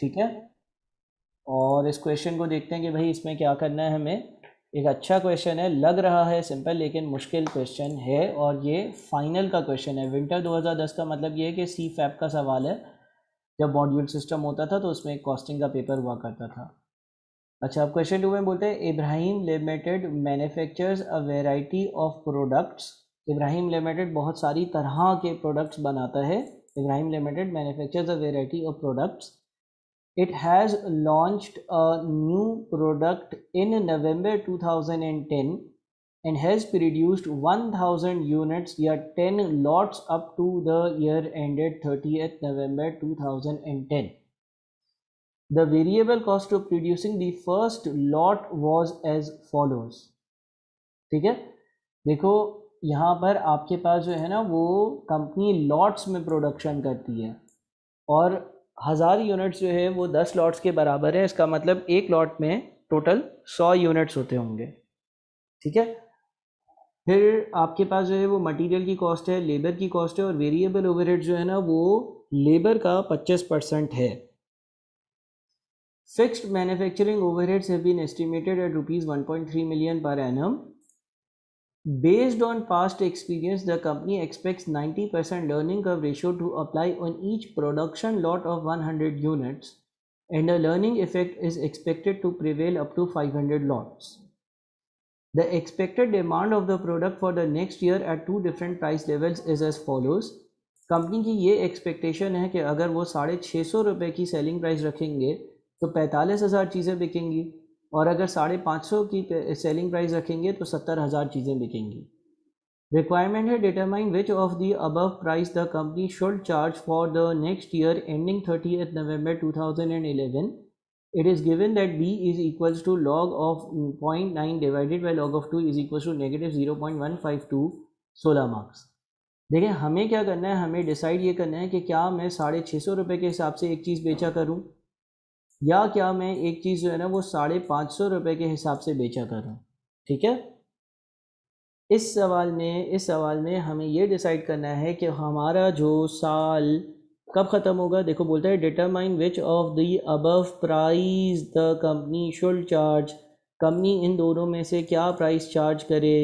ठीक है और इस क्वेश्चन को देखते हैं कि भाई इसमें क्या करना है हमें एक अच्छा क्वेश्चन है लग रहा है सिंपल लेकिन मुश्किल क्वेश्चन है और ये फाइनल का क्वेश्चन है विंटर 2010 का मतलब ये है कि सी फैप का सवाल है जब मॉड्यूल सिस्टम होता था तो उसमें एक कॉस्टिंग का पेपर हुआ करता था अच्छा अब क्वेश्चन टू में बोलते हैं Ibrahim limited manufactures a variety of products Ibrahim limited बहुत सारी तरह के प्रोडक्ट्स बनाता है Ibrahim limited manufactures a variety of products it has launched a new product in November 2010 and has produced 1000 units yeah 10 lots up to the year ended 30th November 2010 the variable cost of producing the first lot was as follows ठीक है देखो यहाँ पर आपके पास जो है ना वो कंपनी लॉट्स में प्रोडक्शन करती है और हज़ार यूनिट्स जो है वो दस लॉट्स के बराबर है इसका मतलब एक लॉट में टोटल सौ यूनिट्स होते होंगे ठीक है फिर आपके पास जो है वो मटेरियल की कॉस्ट है लेबर की कॉस्ट है और वेरिएबल ओवरहेड जो है ना वो लेबर का पच्चीस परसेंट है fixed manufacturing overheads have been estimated at rupees one point three million per annum Based on past experience, the company expects 90% learning curve ratio to apply on each production lot of 100 units and a learning effect is expected to prevail up to 500 lots. The expected demand of the product for the next year at two different price levels is as follows. Company की ये expectation है कि अगर वो साढ़े छः सौ रुपये की सेलिंग प्राइस रखेंगे तो पैंतालीस हज़ार चीज़ें बिकेंगी और अगर साढ़े पाँच सौ की सेलिंग प्राइस रखेंगे तो सत्तर हज़ार चीज़ें बिकेंगी रिक्वायरमेंट है determine which of the above price the company should charge for the next year ending thirtieth November two thousand and eleven it is that b is equal to log of point nine divided by log of two is equal to negative zero point one five two सोलह marks देखिए हमें क्या करना है हमें decide ये करना है कि क्या मैं साढ़े छः सौ रुपये के हिसाब से एक चीज़ बेचा करूँ या क्या मैं एक चीज़ जो है ना वो साढ़े पाँच सौ रुपये के हिसाब से बेचा कर रहा हूँ ठीक है इस सवाल में इस सवाल में हमें ये डिसाइड करना है कि हमारा जो साल कब ख़त्म होगा देखो बोलता है determine which of the above price the company should charge company इन दोनों में से क्या प्राइस चार्ज करे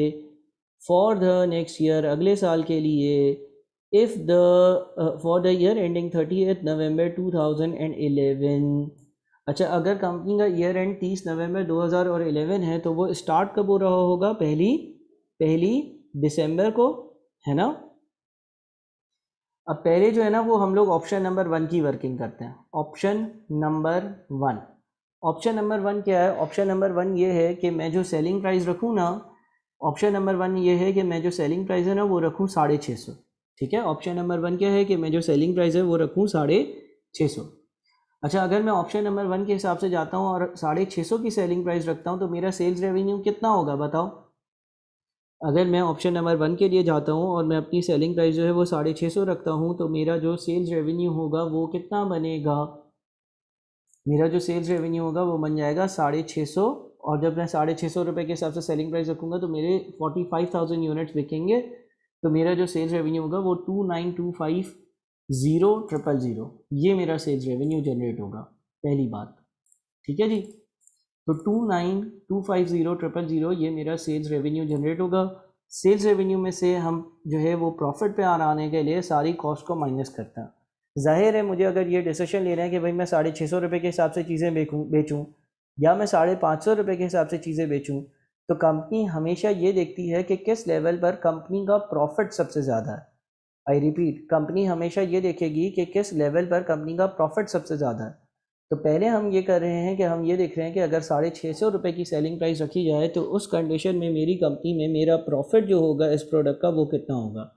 फॉर द नेक्स्ट ईयर अगले साल के लिए if the for the year ending thirtieth November two thousand and eleven अच्छा अगर कंपनी का ईयर एंड तीस नवंबर 2011 है तो वो स्टार्ट कब हो रहा होगा पहली पहली दिसंबर को है ना अब पहले जो है ना वो हम लोग ऑप्शन नंबर वन की वर्किंग करते हैं option number one option number one क्या है ऑप्शन नंबर वन ये है कि मैं जो सेलिंग प्राइस रखूँ ना ऑप्शन नंबर वन ये है कि मैं जो सेलिंग प्राइस है ना वो रखूँ साढ़े छः सौ ठीक है ऑप्शन नंबर वन क्या है कि मैं जो सेलिंग प्राइस है वो रखूँ साढ़े छः सौ अच्छा अगर मैं ऑप्शन नंबर वन के हिसाब से जाता हूँ और साढ़े छः सौ की सेलिंग प्राइस रखता हूँ तो मेरा सेल्स रेवेन्यू कितना होगा बताओ अगर मैं ऑप्शन नंबर वन के लिए जाता हूँ और मैं अपनी सेलिंग प्राइस जो है वो साढ़े छः सौ रखता हूँ तो मेरा जो सेल्स रेवेन्यू होगा वो कितना बनेगा मेरा जो सेल्स रेवेन्यू होगा वो बन जाएगा साढ़े छः सौ और जब मैं साढ़े छः सौ रुपये के हिसाब से सेलिंग प्राइस रखूँगा तो मेरे फोर्टी फाइव थाउजेंड यूनिट्स बिकेंगे तो मेरा जो सेल्स रेवेन्यू होगा वो two nine two five zero triple zero ये मेरा सेल्स रेवेन्यू जनरेट होगा पहली बात ठीक है जी तो two nine two five zero triple zero ये मेरा सेल्स रेवेन्यू जनरेट होगा सेल्स रेवेन्यू में से हम जो है वो प्रॉफिट पे आने के लिए सारी कॉस्ट को माइनस करते हैं जाहिर है मुझे अगर ये डिसीशन ले रहे हैं कि भाई मैं साढ़े छः सौ रुपये के हिसाब से चीज़ें बेचूँ बेचूँ या मैं साढ़े पाँच सौ रुपये के हिसाब से चीज़ें बेचूँ तो कंपनी हमेशा ये देखती है कि किस लेवल पर कंपनी का प्रॉफिट सबसे ज़्यादा है आई रिपीट कंपनी हमेशा ये देखेगी कि किस लेवल पर कंपनी का प्रॉफिट सबसे ज़्यादा है तो पहले हम ये कर रहे हैं कि हम ये देख रहे हैं कि अगर साढ़े छः सौ रुपये की सेलिंग प्राइस रखी जाए तो उस कंडीशन में मेरी कंपनी में मेरा प्रॉफिट जो होगा इस प्रोडक्ट का वो कितना होगा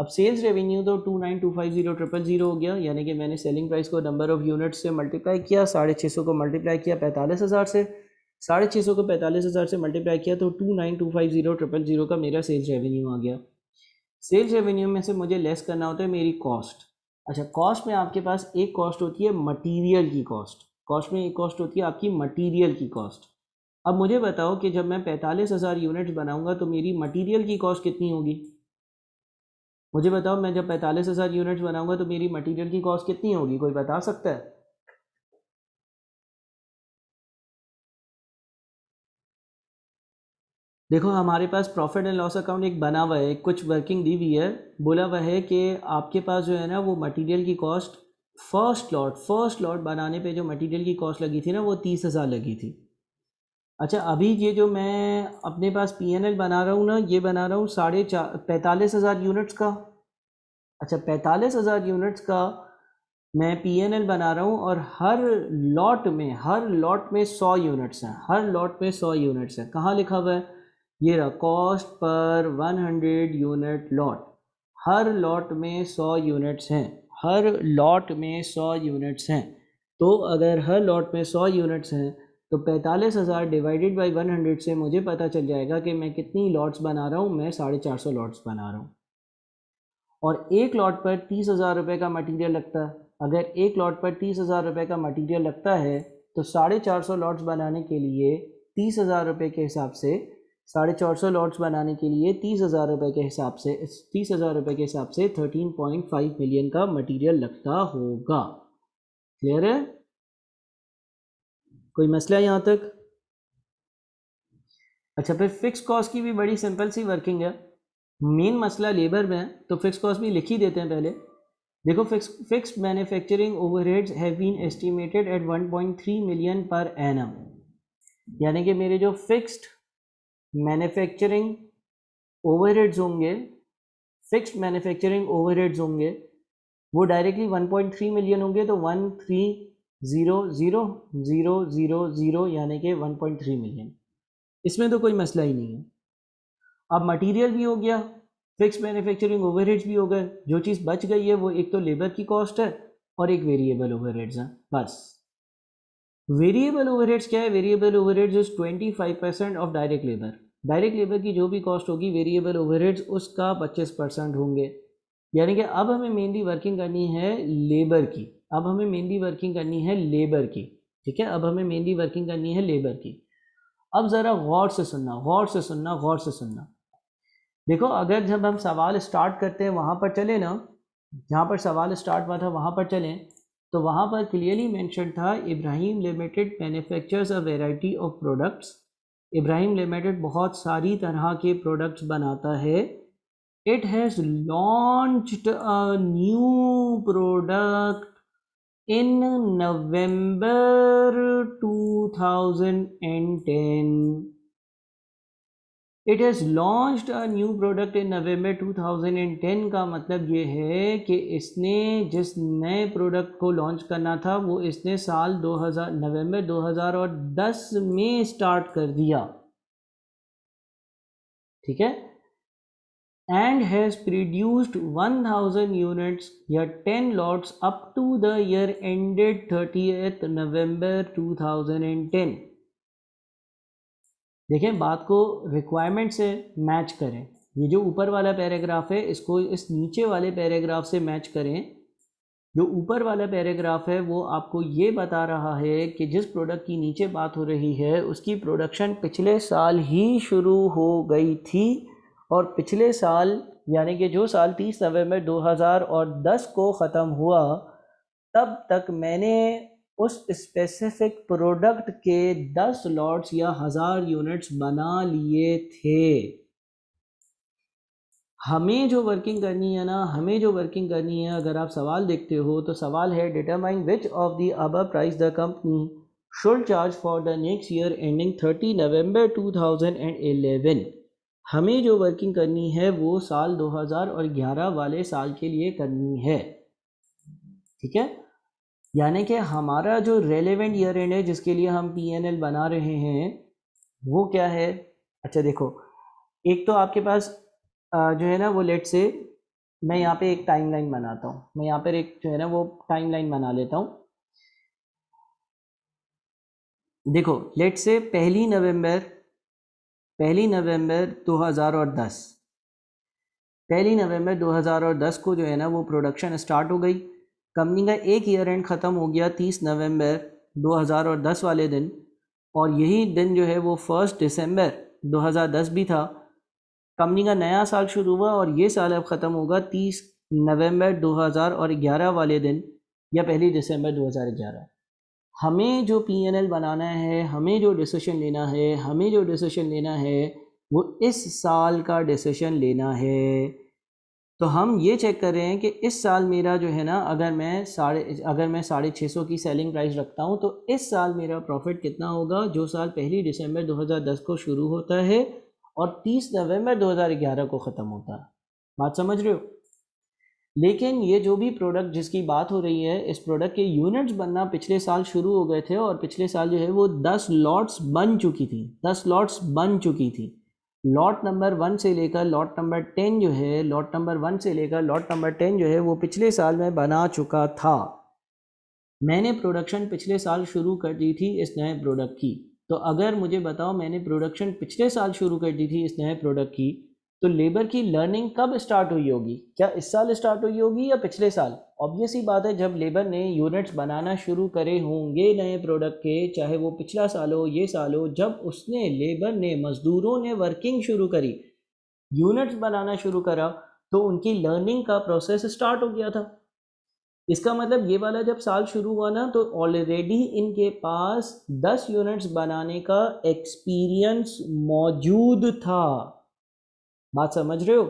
अब सेल्स रेवेन्यू तो two nine two five zero triple zero हो गया यानी कि मैंने सेलिंग प्राइस को नंबर ऑफ़ यूनिट से मल्टीप्लाई किया साढ़े छः सौ को मल्टीप्लाई किया पैंतालीस हज़ार से साढ़े छः सौ को पैंतालीस हज़ार से मल्टीप्लाई किया तो two nine two five zero triple zero का मेरा सेल्स रेवेन्यू आ गया सेल्स रेवेन्यू में से मुझे लेस करना होता है मेरी कॉस्ट अच्छा कॉस्ट में आपके पास एक कॉस्ट होती है मटीरियल की कॉस्ट कॉस्ट में एक कॉस्ट होती है आपकी मटीरियल की कॉस्ट अब मुझे बताओ कि जब मैं पैंतालीस हज़ार यूनिट्स बनाऊंगा तो मेरी मटेरियल की कॉस्ट कितनी होगी मुझे बताओ मैं जब पैंतालीस हज़ार यूनिट्स बनाऊंगा तो मेरी मटेरियल की कॉस्ट कितनी होगी कोई बता सकता है देखो हमारे पास प्रॉफिट एंड लॉस अकाउंट एक बना हुआ है कुछ वर्किंग दी हुई है बोला हुआ है कि आपके पास जो है ना वो मटेरियल की cost first lot first lot बनाने पे जो मटेरियल की कॉस्ट लगी थी ना वो तीस हज़ार लगी थी अच्छा अभी ये जो मैं अपने पास पी एन एल बना रहा हूँ ना ये बना रहा हूँ साढ़े चार पैंतालीस हज़ार यूनिट्स का अच्छा पैंतालीस हज़ार यूनिट्स का मैं पी एन एल बना रहा हूँ और हर लॉट में हर लॉट में सौ यूनिट्स हैं हर लॉट में सौ यूनिट्स हैं कहाँ लिखा हुआ है ये रहा कॉस्ट पर 100 यूनिट लॉट हर लॉट में 100 यूनिट्स हैं हर लॉट में 100 यूनिट्स हैं तो अगर हर लॉट में 100 यूनिट्स हैं तो पैंतालीस हज़ार डिवाइडेड बाई 100 से मुझे पता चल जाएगा कि मैं कितनी लॉट्स बना रहा हूँ मैं साढ़े चार सौ लॉट्स बना रहा हूँ और एक लॉट पर तीस हज़ार रुपये का मटेरियल लगता है अगर एक लॉट पर तीस हज़ार रुपये का मटेरियल लगता है तो साढ़े चार सौ लॉट्स बनाने के लिए तीस हज़ार रुपये के हिसाब से साढ़े चार सौ लॉट्स बनाने के लिए तीस हज़ार रुपये के हिसाब से तीस हज़ार रुपये के हिसाब से थर्टीन पॉइंट फाइव मिलियन का मटेरियल लगता होगा क्लियर है कोई मसला है यहाँ तक अच्छा फिर फिक्स कॉस्ट की भी बड़ी सिंपल सी वर्किंग है मेन मसला लेबर में है तो फिक्स कॉस्ट भी लिख ही देते हैं पहले देखो fix fix manufacturing overheads have been estimated at 1.3 million per annum यानी कि मेरे जो फिक्स्ड मैन्युफैक्चरिंग ओवरहेड्स होंगे फिक्स्ड मैन्युफैक्चरिंग ओवरहेड्स होंगे वो डायरेक्टली 1.3 मिलियन होंगे तो one three zero zero zero zero zero यानी कि 1.3 मिलियन इसमें तो कोई मसला ही नहीं है अब मटेरियल भी हो गया फिक्स मैन्युफैक्चरिंग ओवरहेड्स भी हो गए जो चीज़ बच गई है वो एक तो लेबर की कॉस्ट है और एक वेरिएबल ओवरहेड्स हैं बस वेरिएबल ओवरहेड्स क्या है variable overheads is twenty five percent of direct labour direct labour की जो भी कॉस्ट होगी वेरिएबल ओवरहेड्स उसका पच्चीस परसेंट होंगे यानी कि अब हमें मेनली वर्किंग करनी है लेबर की अब हमें मेनली वर्किंग करनी है लेबर की ठीक है अब हमें मेनली वर्किंग करनी है लेबर की अब ज़रा गौर से सुनना गौर से सुनना गौर से सुनना देखो अगर जब हम सवाल स्टार्ट करते हैं वहाँ पर चले ना जहाँ पर सवाल स्टार्ट हुआ था वहाँ पर चलें तो वहाँ पर क्लियरली मैंशन था Ibrahim limited manufactures a variety of products Ibrahim limited बहुत सारी तरह के प्रोडक्ट्स बनाता है it has launch a new product in November 2010 it has launch a new product in November ten का मतलब ये है कि इसने जिस नए प्रोडक्ट को लॉन्च करना था वो इसने साल दो दो हजार नवम्बर हजार और दस में स्टार्ट कर दिया ठीक है and has produced one thousand units या ten lots up to the ended thirtieth November two thousand and ten देखें बात को रिक्वायरमेंट से मैच करें ये जो ऊपर वाला पैराग्राफ है इसको इस नीचे वाले पैराग्राफ से मैच करें जो ऊपर वाला पैराग्राफ है वो आपको ये बता रहा है कि जिस प्रोडक्ट की नीचे बात हो रही है उसकी प्रोडक्शन पिछले साल ही शुरू हो गई थी और पिछले साल यानी कि जो साल हज़ार नवंबर दस को ख़त्म हुआ तब तक मैंने उस स्पेसिफिक प्रोडक्ट के दस लॉट्स या हज़ार यूनिट्स बना लिए थे हमें जो वर्किंग करनी है ना हमें जो वर्किंग करनी है अगर आप सवाल देखते हो तो सवाल है determine which of the above price the company should charge for the next year ending thirty November eleven हमें जो वर्किंग करनी है वो साल दो हजार और ग्यारह वाले साल के लिए करनी है ठीक है यानी कि हमारा जो रेलेवेंट ईयर एंड है जिसके लिए हम पी बना रहे हैं वो क्या है अच्छा देखो एक तो आपके पास जो है ना वो लेट से मैं यहाँ पे एक टाइमलाइन बनाता हूँ मैं यहाँ पर एक जो है ना वो टाइमलाइन बना लेता हूँ देखो लेट से पहली नवंबर पहली नवंबर 2010 पहली नवंबर 2010 को जो है ना वो प्रोडक्शन स्टार्ट हो गई कंपनी का एक ईयर एंड ख़त्म हो गया तीस नवंबर 2010 वाले दिन और यही दिन जो है वो फर्स्ट दिसंबर 2010 भी था कंपनी का नया साल शुरू हुआ और ये साल अब ख़त्म होगा तीस नवंबर 2011 वाले दिन या पहली दिसंबर 2011 हमें जो पी एन एल बनाना है हमें जो डिसीशन लेना है हमें जो डिसीशन लेना है वो इस साल का डिसीशन लेना है तो हम ये चेक कर रहे हैं कि इस साल मेरा जो है ना अगर मैं साढ़े अगर मैं साढ़े छः सौ की सेलिंग प्राइस रखता हूँ तो इस साल मेरा प्रॉफिट कितना होगा जो साल पहली दिसंबर 2010 को शुरू होता है और 30 नवंबर 2011 को ख़त्म होता है बात समझ रहे हो लेकिन ये जो भी प्रोडक्ट जिसकी बात हो रही है इस प्रोडक्ट के यूनिट्स बनना पिछले साल शुरू हो गए थे और पिछले साल जो है वो दस लॉट्स बन चुकी थी दस लॉट्स बन चुकी थी लॉट नंबर वन से लेकर लॉट नंबर टेन जो है लॉट नंबर वन से लेकर लॉट नंबर टेन जो है वो पिछले साल में बना चुका था मैंने प्रोडक्शन पिछले साल शुरू कर दी थी इस नए प्रोडक्ट की तो अगर मुझे बताओ मैंने प्रोडक्शन पिछले साल शुरू कर दी थी इस नए प्रोडक्ट की तो लेबर की लर्निंग कब स्टार्ट हुई होगी क्या इस साल स्टार्ट हुई होगी या पिछले साल ऑब्वियस ही बात है जब लेबर ने यूनिट्स बनाना शुरू करे होंगे नए प्रोडक्ट के चाहे वो पिछला साल हो ये साल हो जब उसने लेबर ने मज़दूरों ने वर्किंग शुरू करी यूनिट्स बनाना शुरू करा तो उनकी लर्निंग का प्रोसेस स्टार्ट हो गया था इसका मतलब ये वाला जब साल शुरू हुआ ना तो ऑलरेडी इनके पास दस यूनिट्स बनाने का एक्सपीरियंस मौजूद था बात समझ रहे हो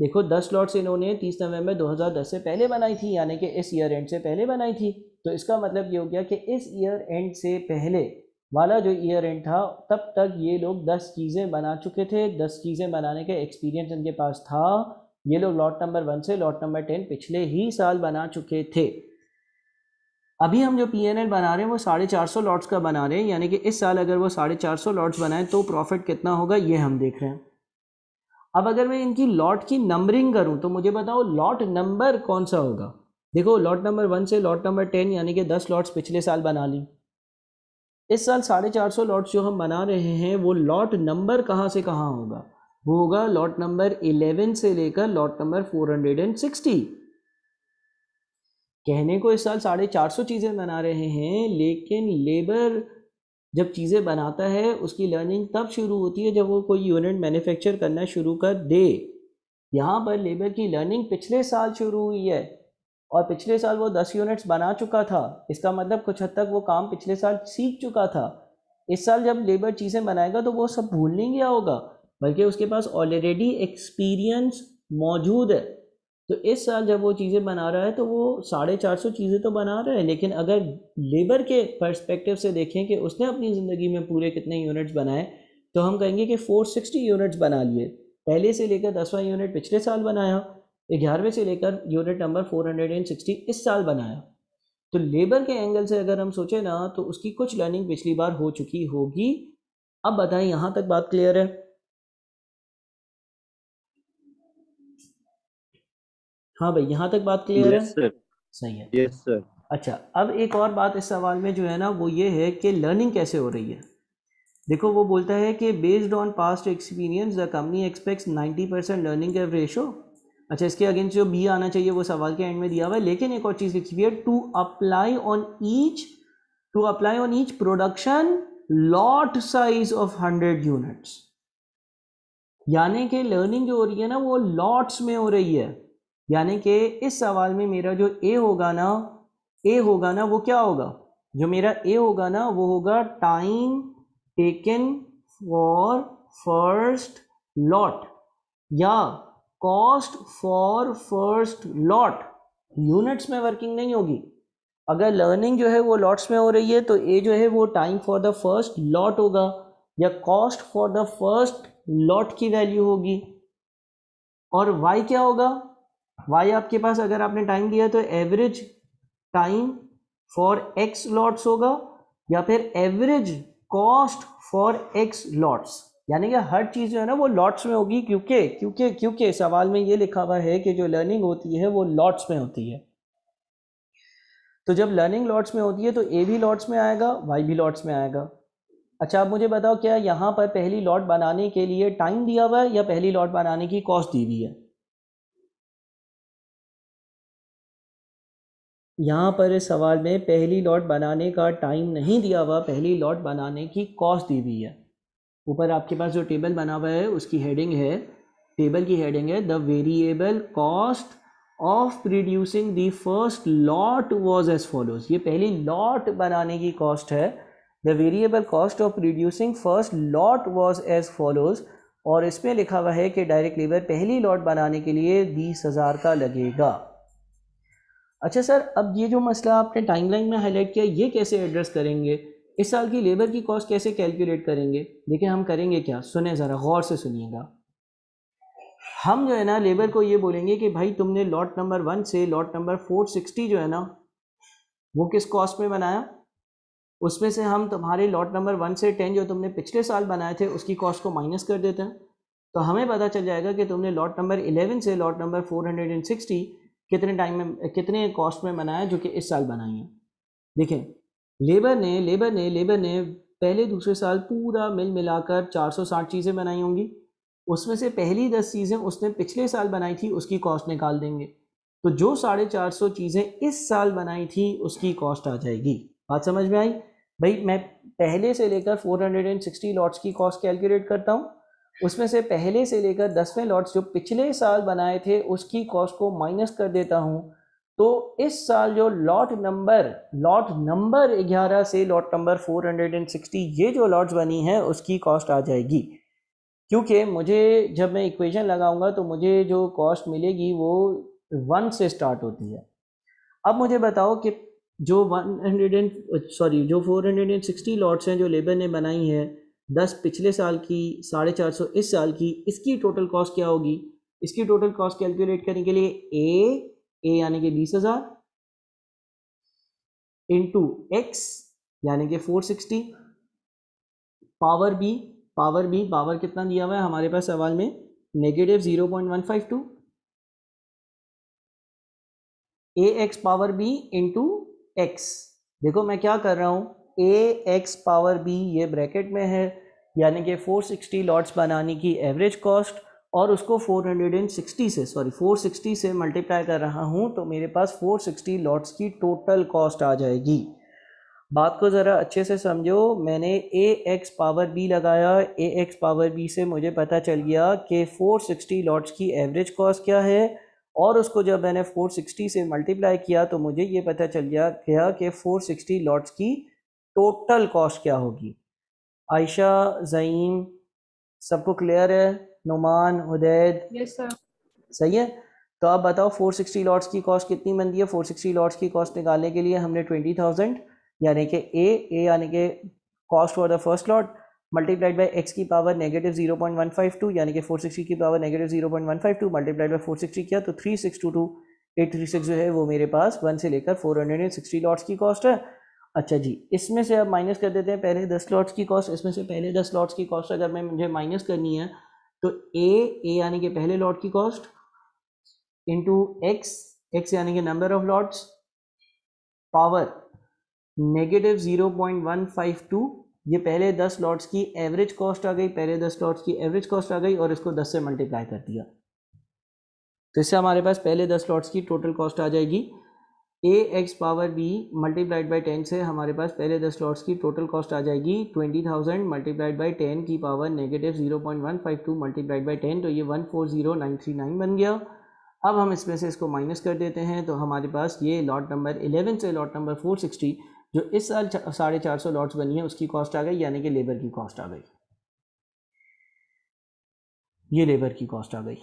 देखो दस लॉट्स इन्होंने तीस नवंबर 2010 से पहले बनाई थी यानी कि इस ईयर एंड से पहले बनाई थी तो इसका मतलब ये हो गया कि इस ईयर एंड से पहले वाला जो ईयर एंड था तब तक ये लोग दस चीज़ें बना चुके थे दस चीज़ें बनाने का एक्सपीरियंस इनके पास था ये लोग लॉट नंबर वन से लॉट नंबर टेन पिछले ही साल बना चुके थे अभी हम जो पी एन बना रहे हैं वो साढ़े चार सौ लॉट्स का बना रहे हैं यानी कि इस साल अगर वो साढ़े चार सौ लॉट्स बनाएं तो प्रॉफिट कितना होगा ये हम देख रहे हैं अब अगर मैं इनकी लॉट की नंबरिंग करूँ तो मुझे बताओ लॉट नंबर कौन सा होगा देखो लॉट नंबर वन से लॉट नंबर टेन यानी कि दस लॉट्स पिछले साल बना ली इस साल साढ़े चार सौ लॉट्स जो हम बना रहे हैं वो लॉट नंबर कहाँ से कहाँ होगा वो होगा लॉट नंबर इलेवन से लेकर lot number four hundred and sixty कहने को इस साल साढ़े चार सौ चीज़ें बना रहे हैं लेकिन लेबर जब चीज़ें बनाता है उसकी लर्निंग तब शुरू होती है जब वो कोई यूनिट मैन्युफैक्चर करना शुरू कर दे यहाँ पर लेबर की लर्निंग पिछले साल शुरू हुई है और पिछले साल वो दस यूनिट्स बना चुका था इसका मतलब कुछ हद तक वो काम पिछले साल सीख चुका था इस साल जब लेबर चीज़ें बनाएगा तो वो सब भूल नहीं गया होगा बल्कि उसके पास ऑलरेडी एक्सपीरियंस मौजूद है तो इस साल जब वो चीज़ें बना रहा है तो वो साढ़े चार सौ चीज़ें तो बना रहा है लेकिन अगर लेबर के पर्सपेक्टिव से देखें कि उसने अपनी ज़िंदगी में पूरे कितने यूनिट्स बनाए तो हम कहेंगे कि फोर सिक्सटी यूनिट्स बना लिए पहले से लेकर दसवां यूनिट पिछले साल बनाया ग्यारहवें से लेकर unit number four hundred and sixty इस साल बनाया तो लेबर के एंगल से अगर हम सोचें ना तो उसकी कुछ लर्निंग पिछली बार हो चुकी होगी अब बताएं यहाँ तक बात क्लियर है हाँ भाई यहाँ तक बात क्लियर yes, है सही है यस yes, सर अच्छा अब एक और बात इस सवाल में जो है ना वो ये है कि लर्निंग कैसे हो रही है देखो वो बोलता है कि based on past experience the company expects 90 percent learning ratio अच्छा इसके अगेंस्ट जो बी आना चाहिए वो सवाल के एंड में दिया हुआ है लेकिन एक और चीज़ लिखी हुई है to apply on each to apply on each production lot size of hundred units यानी कि लर्निंग जो हो रही है ना वो लॉट्स में हो रही है यानी कि इस सवाल में मेरा जो ए होगा ना ए होगा ना वो क्या होगा जो मेरा ए होगा ना वो होगा time taken for first lot या cost for first lot units में वर्किंग नहीं होगी अगर लर्निंग जो है वो लॉट्स में हो रही है तो ए जो है वो time for the first lot होगा या cost for the first lot की वैल्यू होगी और वाई क्या होगा वाई आपके पास अगर आपने टाइम दिया तो average time for X lots होगा या फिर average cost for X lots यानी कि हर चीज़ जो है ना वो लॉट्स में होगी क्योंकि क्योंकि क्योंकि सवाल में ये लिखा हुआ है कि जो लर्निंग होती है वो लॉट्स में होती है तो जब लर्निंग लॉट्स में होती है तो ए भी लॉट्स में आएगा वाई भी लॉट्स में आएगा अच्छा आप मुझे बताओ क्या यहाँ पर पहली लॉट बनाने के लिए टाइम दिया हुआ है या पहली लॉट बनाने की कॉस्ट दी हुई है यहाँ पर इस सवाल में पहली लॉट बनाने का टाइम नहीं दिया हुआ पहली लॉट बनाने की कॉस्ट दी हुई है ऊपर आपके पास जो टेबल बना हुआ है उसकी हेडिंग है टेबल की हेडिंग है the variable cost of producing the first lot was as follows ये पहली लॉट बनाने की कॉस्ट है the variable cost of producing first lot was as follows और इसमें लिखा हुआ है कि डायरेक्ट लेबर पहली लॉट बनाने के लिए बीस हज़ार का लगेगा अच्छा सर अब ये जो मसला आपने टाइमलाइन में हाईलाइट किया ये कैसे एड्रेस करेंगे इस साल की लेबर की कॉस्ट कैसे कैलकुलेट करेंगे देखिए हम करेंगे क्या सुने ज़रा गौर से सुनिएगा हम जो है ना लेबर को ये बोलेंगे कि भाई तुमने लॉट नंबर वन से लॉट नंबर फोर सिक्सटी जो है ना वो किस कॉस्ट में बनाया उसमें से हम तुम्हारे लॉट नंबर वन से टेन जो तुमने पिछले साल बनाए थे उसकी कॉस्ट को माइनस कर देते हैं तो हमें पता चल जाएगा कि तुमने लॉट नंबर इलेवन से lot number four hundred and sixty कितने टाइम में कितने कॉस्ट में बनाया जो कि इस साल बनाई है देखें लेबर ने लेबर ने लेबर ने पहले दूसरे साल पूरा मिल मिलाकर 460 चीज़ें बनाई होंगी उसमें से पहली दस चीज़ें उसने पिछले साल बनाई थी उसकी कॉस्ट निकाल देंगे तो जो साढ़े चार सौ चीज़ें इस साल बनाई थी उसकी कॉस्ट आ जाएगी बात समझ में आई भाई मैं पहले से लेकर 460 लॉट्स की कॉस्ट कैलकुलेट करता हूँ उसमें से पहले से लेकर दसवें लॉट्स जो पिछले साल बनाए थे उसकी कॉस्ट को माइनस कर देता हूँ तो इस साल जो लॉट नंबर लॉट नंबर 11 से लॉट नंबर 460 ये जो लॉट्स बनी हैं उसकी कॉस्ट आ जाएगी क्योंकि मुझे जब मैं इक्वेशन लगाऊंगा तो मुझे जो कॉस्ट मिलेगी वो वन से स्टार्ट होती है अब मुझे बताओ कि जो वन हंड्रेड एंड सॉरी जो four hundred and sixty lots हैं जो लेबर ने बनाई हैं दस पिछले साल की साढ़े चार सौ इस साल की इसकी टोटल कॉस्ट क्या होगी इसकी टोटल कॉस्ट कैलकुलेट करने के लिए ए ए यानी कि बीस हजार इंटू एक्स यानी कि four sixty power B power B power कितना दिया हुआ है हमारे पास सवाल में negative zero point one five two A X power B into X देखो मैं क्या कर रहा हूं ए एक्स पावर बी ये ब्रैकेट में है यानी कि 460 लॉट्स बनाने की एवरेज कॉस्ट और उसको 460 से सॉरी 460 से मल्टीप्लाई कर रहा हूँ तो मेरे पास 460 लॉट्स की टोटल कॉस्ट आ जाएगी बात को ज़रा अच्छे से समझो मैंने ए एक्स पावर बी लगाया ए एक्स पावर बी से मुझे पता चल गया कि 460 लॉट्स की एवरेज कॉस्ट क्या है और उसको जब मैंने 460 से मल्टीप्लाई किया तो मुझे ये पता चल गया कि 460 लॉट्स की टोटल कॉस्ट क्या होगी आयशा ज़ईम सबको क्लियर है नुमान उदैद yes, सही है तो आप बताओ 460 लॉट्स की कॉस्ट कितनी बनती है 460 लॉट्स की कॉस्ट निकालने के लिए हमने 20,000 यानी कि ए ए यानी कि cost for the first lot multiplied by X की power negative zero point one five two यानी कि फोर सिक्सटी की power negative zero point one five two multiplied by four sixty किया तो three six two two eight three six जो है वो मेरे पास वन से लेकर four hundred and sixty lots की कॉस्ट है अच्छा जी इसमें से अब माइनस कर देते हैं पहले दस लॉट्स की कॉस्ट इसमें से पहले दस लॉट्स की कॉस्ट अगर मैं मुझे माइनस करनी है तो ए ए यानी कि पहले लॉट की कॉस्ट इंटू एक्स एक्स यानी कि number of lots power negative zero point one five two ये पहले दस लॉट्स की एवरेज कॉस्ट आ गई पहले दस लॉट्स की एवरेज कॉस्ट आ गई और इसको दस से मल्टीप्लाई कर दिया तो इससे हमारे पास पहले दस लॉट्स की टोटल कॉस्ट आ जाएगी A X power B multiplied by ten से हमारे पास पहले दस लॉट्स की टोटल कॉस्ट आ जाएगी twenty thousand multiplied by ten की power negative zero point one five two multiplied by ten तो ये one four zero nine three nine बन गया अब हम इसमें से इसको माइनस कर देते हैं तो हमारे पास ये लॉट नंबर इलेवन से लॉट नंबर फोर सिक्सटी जो इस साल साढ़े चार सौ लॉट्स बनी है उसकी कॉस्ट आ गई यानी कि लेबर की कॉस्ट आ गई ये लेबर की कॉस्ट आ गई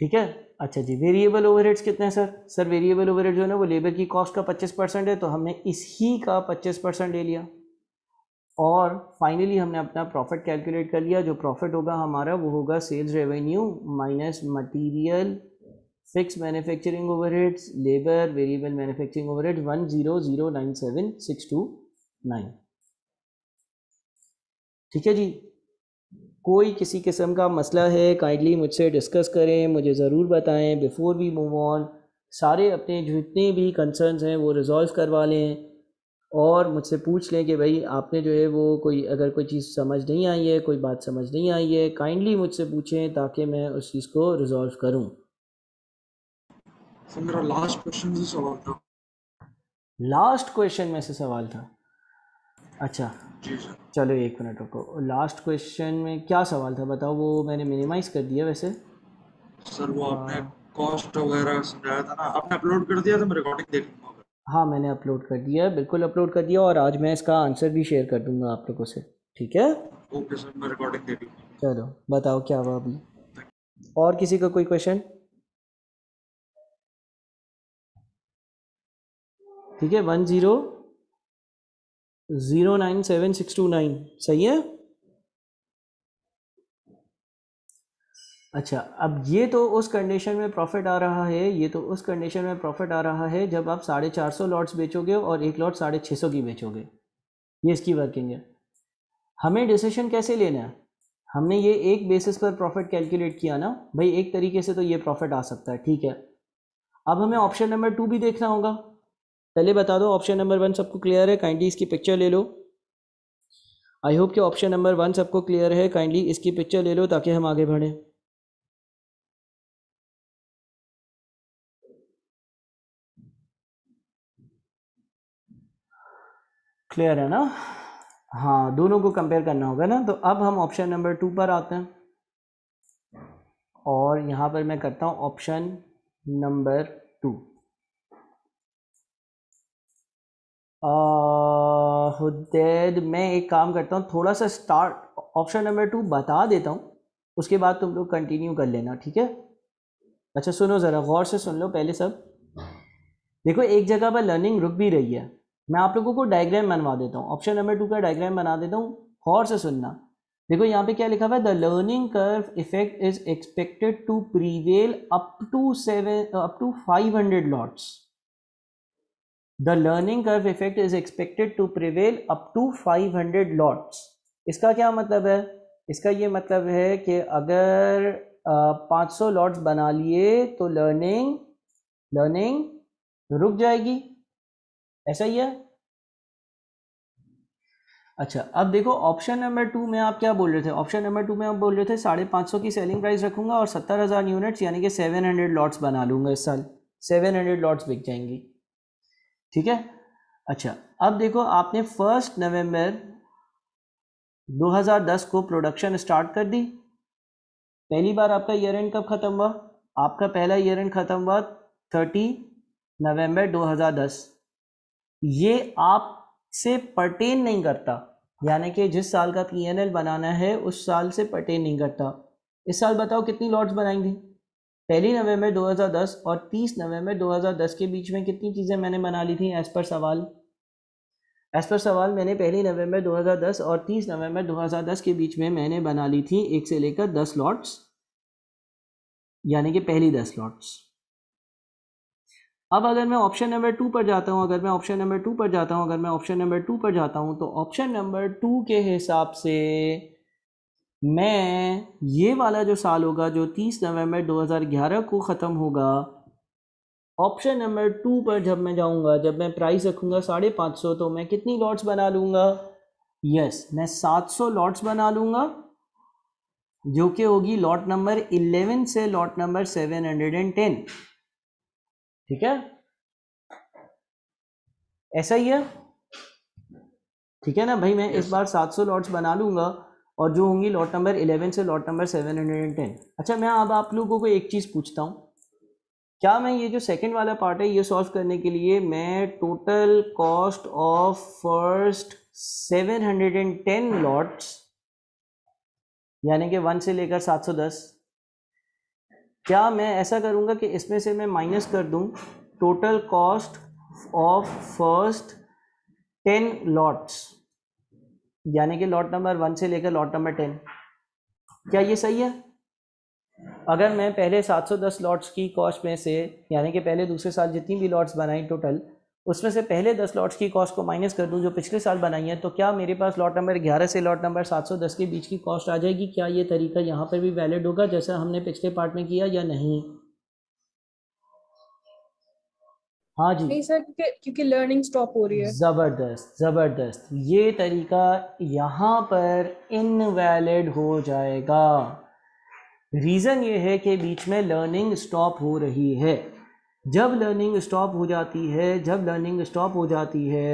ठीक है अच्छा जी वेरिएबल ओवरहेड्स कितने हैं सर सर वेरिएबल ओवरहेड जो है ना वो लेबर की कॉस्ट का 25 परसेंट है तो हमने इस ही का 25 परसेंट ले लिया और फाइनली हमने अपना प्रॉफिट कैलकुलेट कर लिया जो प्रॉफिट होगा हमारा वो होगा sales revenue minus material fix manufacturing overheads labour variable manufacturing over one zero zero nine seven six two nine ठीक है जी कोई किसी किस्म का मसला है काइंडली मुझसे डिस्कस करें मुझे ज़रूर बताएं बिफ़ोर वी मूव ऑन सारे अपने जितने भी कंसर्न्स हैं वो रिजॉल्व करवा लें और मुझसे पूछ लें कि भाई आपने जो है वो कोई अगर कोई चीज़ समझ नहीं आई है कोई बात समझ नहीं आई है काइंडली मुझसे पूछें ताकि मैं उस चीज़ को रिजॉल्व करूँ लास्ट क्वेश्चन में से सवाल था अच्छा चलो एक मिनट रुको लास्ट क्वेश्चन में क्या सवाल था बताओ वो मैंने मिनिमाइज कर दिया वैसे सर वो हाँ। आपने कॉस्ट वगैरह समझाया था ना आपने अपलोड कर दिया था मैं रिकॉर्डिंग देख लूंगा हाँ मैंने अपलोड कर दिया बिल्कुल अपलोड कर दिया और आज मैं इसका आंसर भी शेयर कर दूंगा आप लोगों से ठीक है ओके सर मैं रिकॉर्डिंग दे दूंगा चलो बताओ क्या हुआ अभी और किसी का कोई क्वेश्चन ठीक है one zero zero nine seven six two nine सही है अच्छा अब ये तो उस कंडीशन में प्रॉफिट आ रहा है ये तो उस कंडीशन में प्रॉफिट आ रहा है जब आप साढ़े चार सौ लॉट्स बेचोगे और एक लॉट साढ़े छः सौ की बेचोगे ये इसकी वर्किंग है हमें डिसीशन कैसे लेना है हमने ये एक बेसिस पर प्रॉफिट कैलकुलेट किया ना भाई एक तरीके से तो ये प्रॉफिट आ सकता है ठीक है अब हमें ऑप्शन नंबर टू भी देखना होगा पहले बता दो ऑप्शन नंबर वन सबको क्लियर है काइंडली इसकी पिक्चर ले लो आई होप कि ऑप्शन नंबर वन सबको क्लियर है काइंडली इसकी पिक्चर ले लो ताकि हम आगे बढ़ें क्लियर है ना हाँ दोनों को कंपेयर करना होगा ना तो अब हम ऑप्शन नंबर टू पर आते हैं और यहाँ पर मैं करता हूँ ऑप्शन नंबर टू हुदैद मैं एक काम करता हूँ थोड़ा सा स्टार्ट ऑप्शन नंबर टू बता देता हूँ उसके बाद तुम लोग कंटिन्यू कर लेना ठीक है अच्छा सुनो ज़रा गौर से सुन लो पहले सब देखो एक जगह पर लर्निंग रुक भी रही है मैं आप लोगों को डायग्राम बनवा देता हूँ ऑप्शन नंबर टू का डायग्राम बना देता हूँ गौर से सुनना देखो यहाँ पे क्या लिखा हुआ है the learning curve effect is expected to prevail up to seven up to five hundred lots the learning curve effect is expected to prevail up to 500 lots इसका क्या मतलब है इसका ये मतलब है कि अगर पाँच सौ लॉट्स बना लिए तो लर्निंग लर्निंग रुक जाएगी ऐसा ही है अच्छा अब देखो ऑप्शन नंबर टू में आप क्या बोल रहे थे ऑप्शन नंबर टू में आप बोल रहे थे साढ़े पाँच सौ की सेलिंग प्राइस रखूंगा और सत्तर हज़ार यूनिट्स यानी कि सेवन हंड्रेड लॉट्स बना लूँगा इस साल सेवन हंड्रेड लॉट्स बिक जाएंगी ठीक है अच्छा अब देखो आपने फर्स्ट नवंबर 2010 को प्रोडक्शन स्टार्ट कर दी पहली बार आपका ईयर एंड कब ख़त्म हुआ आपका पहला ईयर एंड ख़त्म हुआ 30 नवंबर 2010 ये आप से परटेन नहीं करता यानी कि जिस साल का पी एन एल बनाना है उस साल से पर्टेन नहीं करता इस साल बताओ कितनी लॉट्स बनाएंगे पहली नवंबर 2010 और 30 नवंबर 2010 के बीच में कितनी चीज़ें मैंने बना ली थी एज़ पर सवाल एज़ पर सवाल मैंने पहली नवंबर 2010 और 30 नवंबर 2010 के बीच में मैंने बना ली थी एक से लेकर दस लॉट्स यानी कि पहली दस लॉट्स अब अगर मैं ऑप्शन नंबर टू पर जाता हूँ अगर मैं ऑप्शन नंबर टू पर जाता हूँ अगर मैं ऑप्शन नंबर टू पर जाता हूँ तो ऑप्शन नंबर टू के हिसाब से मैं ये वाला जो साल होगा जो 30 नवंबर 2011 को ख़त्म होगा ऑप्शन नंबर टू पर जब मैं जाऊंगा जब मैं प्राइस रखूंगा साढ़े पाँच सौ तो मैं कितनी लॉट्स बना लूंगा यस मैं सात सौ लॉट्स बना लूंगा जो कि होगी लॉट नंबर इलेवन से lot number seven hundred and ten ठीक है ऐसा ही है ठीक है ना भाई मैं इस बार सात सौ लॉट्स बना लूंगा और जो होंगी लॉट नंबर इलेवन से lot number seven hundred and ten अच्छा मैं अब आप लोगों को एक चीज़ पूछता हूँ क्या मैं ये जो सेकेंड वाला पार्ट है ये सॉल्व करने के लिए मैं total cost of first seven hundred and ten lots यानी कि वन से लेकर सात सौ दस क्या मैं ऐसा करूँगा कि इसमें से मैं माइनस कर दूँ total cost of first ten lots यानी कि लॉट नंबर वन से लेकर लॉट नंबर टेन क्या ये सही है अगर मैं पहले 710 लॉट्स की कॉस्ट में से यानी कि पहले दूसरे साल जितनी भी लॉट्स बनाई टोटल उसमें से पहले 10 लॉट्स की कॉस्ट को माइनस कर दूं जो पिछले साल बनाई है तो क्या मेरे पास लॉट नंबर 11 से लॉट नंबर 710 के बीच की कॉस्ट आ जाएगी क्या ये तरीका यहाँ पर भी वैलिड होगा जैसा हमने पिछले पार्ट में किया या नहीं हाँ जी नहीं सर क्योंकि लर्निंग स्टॉप हो रही है ज़बरदस्त ज़बरदस्त ये तरीका यहाँ पर इनवैलिड हो जाएगा रीज़न ये है कि बीच में लर्निंग स्टॉप हो रही है जब लर्निंग स्टॉप हो जाती है जब लर्निंग स्टॉप हो जाती है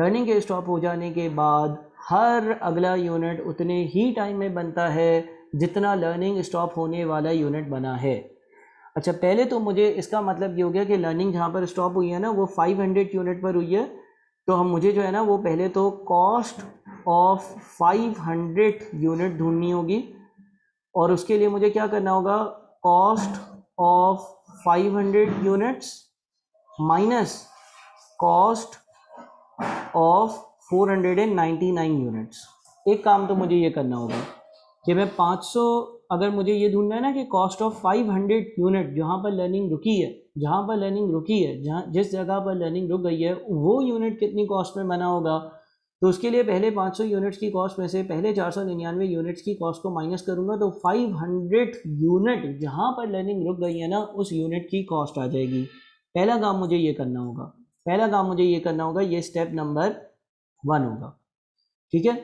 लर्निंग के स्टॉप हो जाने के बाद हर अगला यूनिट उतने ही टाइम में बनता है जितना लर्निंग स्टॉप होने वाला यूनिट बना है अच्छा पहले तो मुझे इसका मतलब ये हो गया कि लर्निंग जहाँ पर स्टॉप हुई है ना वो 500 यूनिट पर हुई है तो हम मुझे जो है ना वो पहले तो कॉस्ट ऑफ 500 यूनिट ढूंढनी होगी और उसके लिए मुझे क्या करना होगा cost of 500 units minus cost of 499 units एक काम तो मुझे ये करना होगा कि मैं 500 अगर मुझे ये ढूंढना है ना कि कॉस्ट ऑफ 500 यूनिट जहाँ पर लर्निंग रुकी है जहाँ पर लर्निंग रुकी है जहाँ जिस जगह पर लर्निंग रुक गई है वो यूनिट कितनी कॉस्ट में बना होगा तो उसके लिए पहले 500 यूनिट्स की कॉस्ट में से पहले चार सौ निन्यानवे यूनिट्स की कॉस्ट को माइनस करूँगा तो 500 यूनिट जहाँ पर लर्निंग रुक गई है ना उस यूनिट की कॉस्ट आ जाएगी पहला काम मुझे ये करना होगा पहला काम मुझे ये करना होगा ये स्टेप नंबर वन होगा ठीक है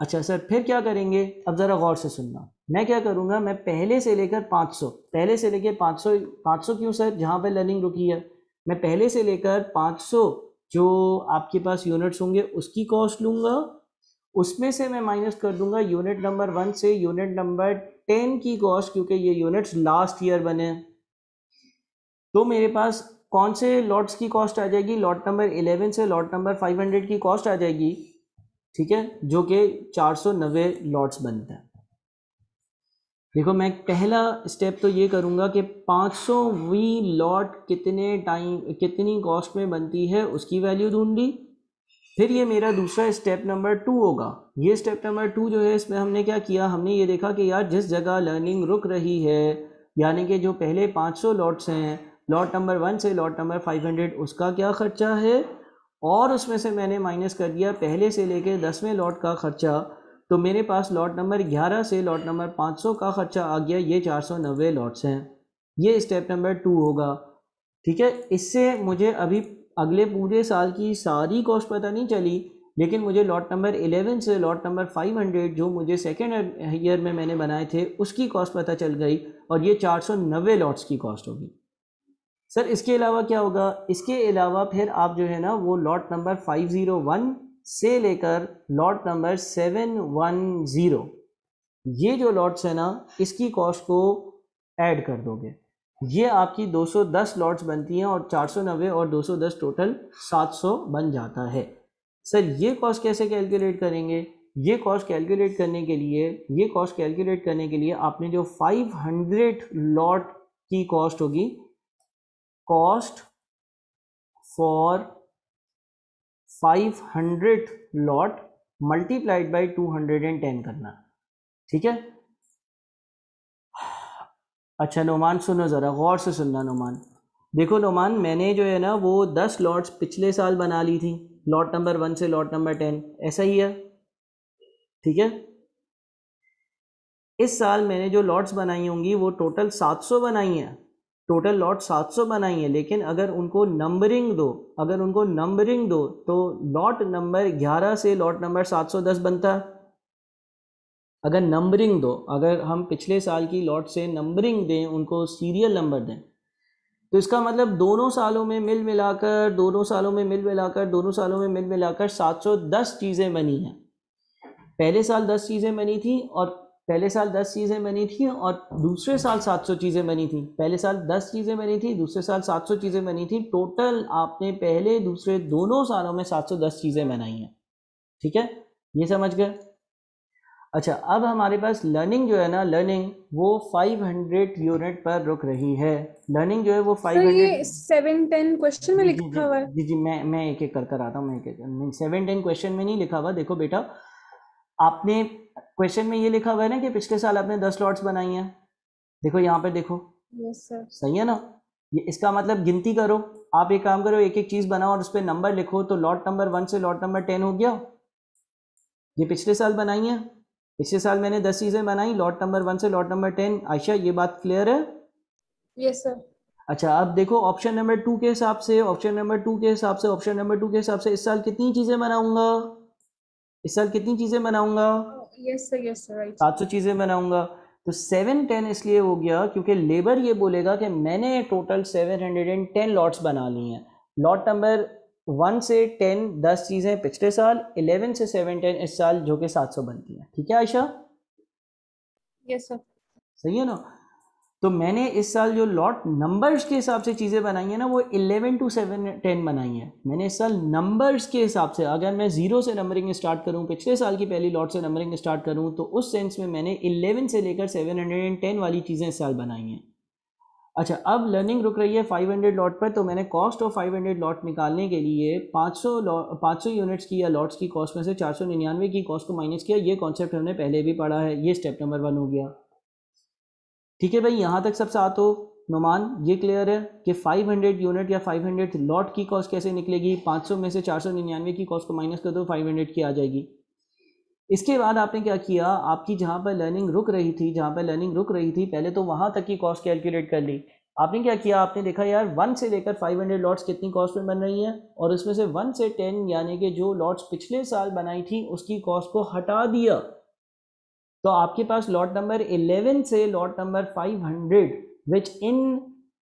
अच्छा सर फिर क्या करेंगे अब ज़रा गौर से सुनना मैं क्या करूँगा मैं पहले से लेकर 500 पहले से लेकर 500 500 क्यों सर जहाँ पर लर्निंग रुकी है मैं पहले से लेकर 500 जो आपके पास यूनिट्स होंगे उसकी कॉस्ट लूँगा उसमें से मैं माइनस कर दूंगा यूनिट नंबर वन से यूनिट नंबर टेन की कॉस्ट क्योंकि ये यूनिट्स लास्ट ईयर बने तो मेरे पास कौन से लॉट्स की कॉस्ट आ जाएगी लॉट नंबर इलेवन से लॉट नंबर फाइव हंड्रेड की कॉस्ट आ जाएगी ठीक है जो कि चार सौ नब्बे लॉट्स बनते हैं देखो मैं पहला स्टेप तो ये करूँगा कि सौ वी लॉट कितने टाइम कितनी कॉस्ट में बनती है उसकी वैल्यू ढूंढी फिर ये मेरा दूसरा स्टेप नंबर टू होगा ये स्टेप नंबर टू जो है इसमें हमने क्या किया हमने ये देखा कि यार जिस जगह लर्निंग रुक रही है यानी कि जो पहले 500 लॉट्स हैं लॉट नंबर वन से लॉट नंबर 500 उसका क्या ख़र्चा है और उसमें से मैंने माइनस कर दिया पहले से लेके दसवें लॉट का ख़र्चा तो मेरे पास लॉट नंबर 11 से लॉट नंबर 500 का ख़र्चा आ गया ये नब्बे लॉट्स हैं ये स्टेप नंबर टू होगा ठीक है इससे मुझे अभी अगले पूरे साल की सारी कॉस्ट पता नहीं चली लेकिन मुझे लॉट नंबर 11 से लॉट नंबर 500 जो मुझे सेकेंड ईयर में मैंने बनाए थे उसकी कॉस्ट पता चल गई और ये 490 लॉट्स की कॉस्ट होगी सर इसके अलावा क्या होगा इसके अलावा फिर आप जो है ना वो लॉट नंबर 501 से लेकर lot number seven one zero ये जो लॉट्स है ना इसकी कॉस्ट को ऐड कर दोगे ये आपकी 210 लॉट्स बनती हैं और 490 और 210 टोटल 700 बन जाता है सर ये कॉस्ट कैसे कैलकुलेट करेंगे ये कॉस्ट कैलकुलेट करने के लिए ये कॉस्ट कैलकुलेट करने के लिए आपने जो 500 लॉट की कॉस्ट होगी cost for five hundred lot multiplied by two hundred and ten करना ठीक है अच्छा नुमान सुनो ज़रा गौर से सुनना नुमान देखो नुमान मैंने जो है ना वो दस लॉट्स पिछले साल बना ली थी लॉट नंबर वन से लॉट नंबर टेन ऐसा ही है ठीक है इस साल मैंने जो लॉट्स बनाई होंगी वो टोटल सात सौ बनाई हैं टोटल लॉट 700 बनाई है लेकिन अगर उनको नंबरिंग दो अगर उनको नंबरिंग दो तो लॉट नंबर 11 से लॉट नंबर 710 बनता है अगर नंबरिंग दो अगर हम पिछले साल की लॉट से नंबरिंग दें उनको सीरियल नंबर दें तो इसका मतलब दोनों सालों में मिल मिलाकर दोनों सालों में मिल मिलाकर दोनों सालों में मिल मिलाकर 710 चीज़ें बनी हैं पहले साल 10 चीज़ें बनी थी और पहले साल दस चीज़ें बनी थी और दूसरे साल सात सौ चीज़ें बनी थी पहले साल दस चीज़ें बनी थी दूसरे साल सात सौ चीज़ें बनी थी टोटल आपने पहले दूसरे दोनों सालों में सात सौ दस चीज़ें बनाई हैं ठीक है ये समझ गए अच्छा अब हमारे पास लर्निंग जो है ना लर्निंग वो फाइव हंड्रेड यूनिट पर रुक रही है लर्निंग जो है वो five hundred seven ten question में लिखा हुआ है जी जी मैं मैं एक एक कर कर आता हूँ सेवन टेन क्वेश्चन में नहीं लिखा हुआ देखो बेटा आपने क्वेश्चन में ये लिखा हुआ है ना कि पिछले साल आपने दस लॉट्स बनाई हैं देखो यहाँ पे देखो yes, सर सही है ना ये इसका मतलब गिनती करो आप एक काम करो एक एक चीज बनाओ और उस पर नंबर लिखो तो लॉट नंबर वन से लॉट नंबर टेन हो गया ये पिछले साल बनाई है पिछले साल मैंने दस चीजें बनाई लॉट नंबर वन से लॉट नंबर टेन आयशा ये बात क्लियर है यस yes, सर अच्छा अब देखो ऑप्शन नंबर टू के हिसाब से ऑप्शन नंबर टू के हिसाब से ऑप्शन नंबर टू के हिसाब से इस साल कितनी चीजें बनाऊंगा इस साल कितनी चीज़ें बनाऊंगा oh, सात सौ चीज़ें बनाऊंगा तो सेवन टेन इसलिए हो गया क्योंकि लेबर ये बोलेगा कि मैंने total seven hundred and ten lots बना ली हैं लॉट नंबर वन से टेन दस चीज़ें पिछले साल इलेवन से सेवन टेन इस साल जो कि सात सौ बनती हैं ठीक है आयशा यस सर सही है ना तो मैंने इस साल जो लॉट नंबर्स के हिसाब से चीज़ें बनाई हैं ना वो इलेवन टू सेवन टेन बनाई हैं मैंने इस साल नंबर्स के हिसाब से अगर मैं ज़ीरो से नंबरिंग स्टार्ट करूं पिछले साल की पहली लॉट से नंबरिंग स्टार्ट करूं तो उस सेंस में मैंने इलेवन से लेकर सेवन हंड्रेड एंड टेन वाली चीज़ें इस साल बनाई हैं अच्छा अब लर्निंग रुक रही है फाइव हंड्रेड लॉट पर तो मैंने cost of five hundred lot निकालने के लिए पाँच सौ पाँच सौ यूनिट्स की या लॉट्स की कॉस्ट में से चार सौ निन्यानवे की कॉस्ट को माइनस किया ये कॉन्सेप्ट हमने पहले भी पढ़ा है ये स्टेप नंबर वन हो गया ठीक है भाई यहाँ तक सबसे आ हो नुमान ये क्लियर है कि 500 यूनिट या 500 लॉट की कॉस्ट कैसे निकलेगी 500 में से चार की कॉस्ट को माइनस कर दो 500 की आ जाएगी इसके बाद आपने क्या किया आपकी जहाँ पर लर्निंग रुक रही थी जहाँ पर लर्निंग रुक रही थी पहले तो वहाँ तक की कॉस्ट कैलकुलेट कर ली आपने क्या किया आपने देखा यार वन से लेकर फाइव हंड्रेड लॉट्स कितनी कॉस्ट में बन रही है और उसमें से वन से टेन यानी कि जो लॉट्स पिछले साल बनाई थी उसकी कॉस्ट को हटा दिया तो आपके पास लॉट नंबर 11 से lot number 500 which in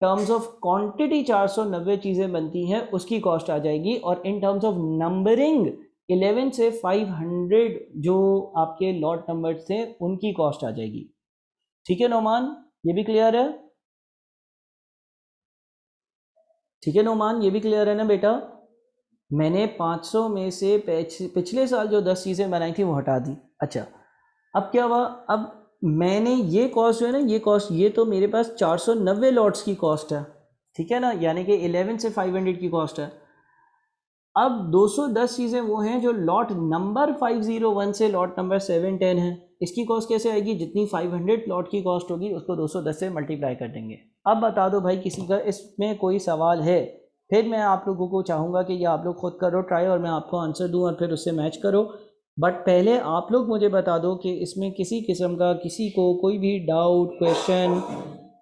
terms of quantity 490 चीज़ें बनती हैं उसकी कॉस्ट आ जाएगी और इन टर्म्स ऑफ नंबरिंग 11 से 500 जो आपके लॉट नंबर थे उनकी कॉस्ट आ जाएगी ठीक है नोमान ये भी क्लियर है ठीक है नोमान ये भी क्लियर है ना बेटा मैंने 500 में से पिछले साल जो 10 चीज़ें बनाई थी वो हटा दी अच्छा अब क्या हुआ अब मैंने ये कॉस्ट जो है ना ये कॉस्ट ये तो मेरे पास चार सौ नब्बे लॉट्स की कॉस्ट है ठीक है ना यानी कि इलेवन से फाइव हंड्रेड की कॉस्ट है अब दो सौ दस चीज़ें वो हैं जो lot number five zero one से लॉट नंबर सेवन टेन है इसकी कॉस्ट कैसे आएगी जितनी फाइव हंड्रेड लॉट की कॉस्ट होगी उसको दो सौ दस से मल्टीप्लाई कर देंगे अब बता दो भाई किसी का इसमें कोई सवाल है फिर मैं आप लोगों को चाहूँगा कि ये आप लोग खुद करो ट्राई और मैं आपको आंसर दूँ और फिर उससे मैच करो बट पहले आप लोग मुझे बता दो कि इसमें किसी किस्म का किसी को कोई भी डाउट क्वेश्चन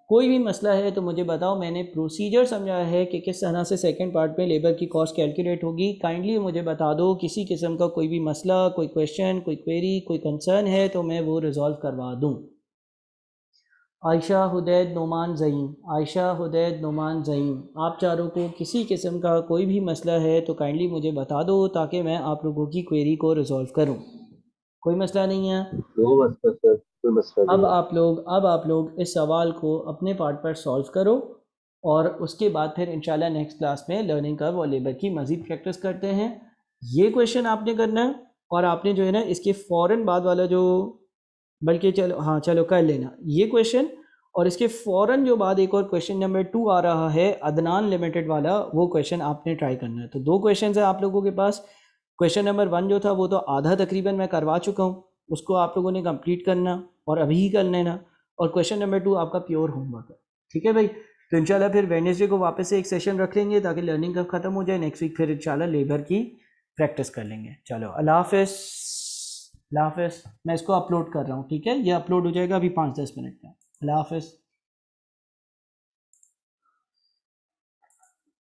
कोई भी मसला है तो मुझे बताओ मैंने प्रोसीजर समझाया है कि किस तरह से सेकंड पार्ट में लेबर की कॉस्ट कैलकुलेट होगी काइंडली मुझे बता दो किसी किस्म का कोई भी मसला कोई क्वेश्चन कोई क्वेरी कोई कंसर्न है तो मैं वो रिज़ॉल्व करवा दूँ आयशा हदैद नुमान ज़हीम आयशा हदैद नुमान ज़हीम आप चारों को किसी किस्म का कोई भी मसला है तो काइंडली मुझे बता दो ताकि मैं आप लोगों की क्वेरी को रिजॉल्व करूं कोई मसला नहीं है अब आप लोग अब आप लोग इस सवाल को अपने पार्ट पर सॉल्व करो और उसके बाद फिर इंशाल्लाह नेक्स्ट क्लास में लर्निंग कर्व और लेबर की मज़ीद प्रैक्टिस करते हैं ये क्वेश्चन आपने करना है और आपने जो है ना इसके फ़ौर बाद वाला जो बल्कि चलो हाँ चलो कर लेना ये क्वेश्चन और इसके फ़ौर जो बाद एक और क्वेश्चन नंबर टू आ रहा है अदनान लिमिटेड वाला वो क्वेश्चन आपने ट्राई करना है तो दो क्वेश्चन है आप लोगों के पास क्वेश्चन नंबर वन जो था वो तो आधा तकरीबन मैं करवा चुका हूँ उसको आप लोगों ने कंप्लीट करना और अभी ही कर लेना और क्वेश्चन नंबर टू आपका प्योर होमवर्क है ठीक है भाई तो इनशाला फिर वेनेसडे को वापस से एक सेशन रख लेंगे ताकि लर्निंग कब ख़त्म हो जाए नेक्स्ट वीक फिर इनशाला लेबर की प्रैक्टिस कर लेंगे चलो अल्लाह हाफिज़ अल्लाह मैं इसको अपलोड कर रहा हूँ ठीक है ये अपलोड हो जाएगा अभी पाँच दस मिनट में अल्लाह हाफ